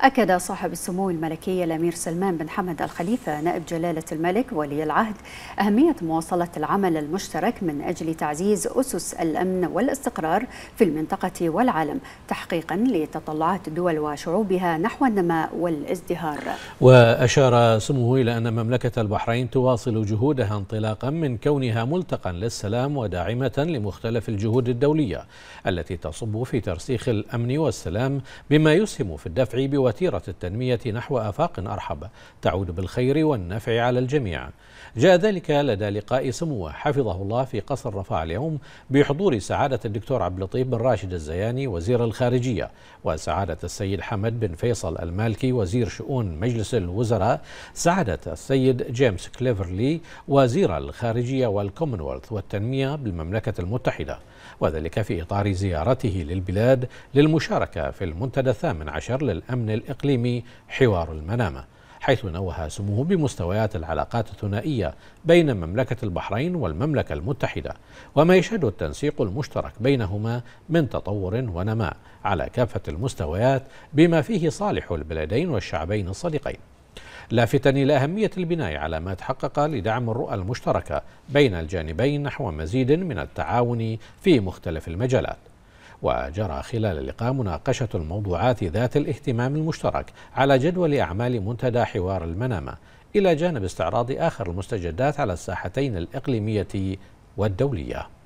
أكد صاحب السمو الملكي الأمير سلمان بن حمد الخليفة نائب جلالة الملك ولي العهد أهمية مواصلة العمل المشترك من أجل تعزيز أسس الأمن والاستقرار في المنطقة والعالم تحقيقا لتطلعات الدول وشعوبها نحو النماء والازدهار وأشار سموه إلى أن مملكة البحرين تواصل جهودها انطلاقا من كونها ملتقا للسلام وداعمة لمختلف الجهود الدولية التي تصب في ترسيخ الأمن والسلام بما يسهم في الدفع بو وتيرة التنمية نحو آفاق أرحب تعود بالخير والنفع على الجميع جاء ذلك لدى لقاء سموه حفظه الله في قصر رفاع اليوم بحضور سعادة الدكتور عبد اللطيف بن راشد الزياني وزير الخارجية وسعادة السيد حمد بن فيصل المالكي وزير شؤون مجلس الوزراء سعادة السيد جيمس كليفرلي وزير الخارجية والكومنولث والتنمية بالمملكة المتحدة وذلك في إطار زيارته للبلاد للمشاركة في المنتدى الثامن عشر للأمن الإقليمي حوار المنامة حيث نوه سموه بمستويات العلاقات الثنائية بين مملكة البحرين والمملكة المتحدة وما يشهد التنسيق المشترك بينهما من تطور ونماء على كافة المستويات بما فيه صالح البلدين والشعبين الصديقين لافتا الى اهميه البناء على ما تحقق لدعم الرؤى المشتركه بين الجانبين نحو مزيد من التعاون في مختلف المجالات وجرى خلال اللقاء مناقشة الموضوعات ذات الاهتمام المشترك على جدول أعمال منتدى حوار المنامة إلى جانب استعراض آخر المستجدات على الساحتين الإقليمية والدولية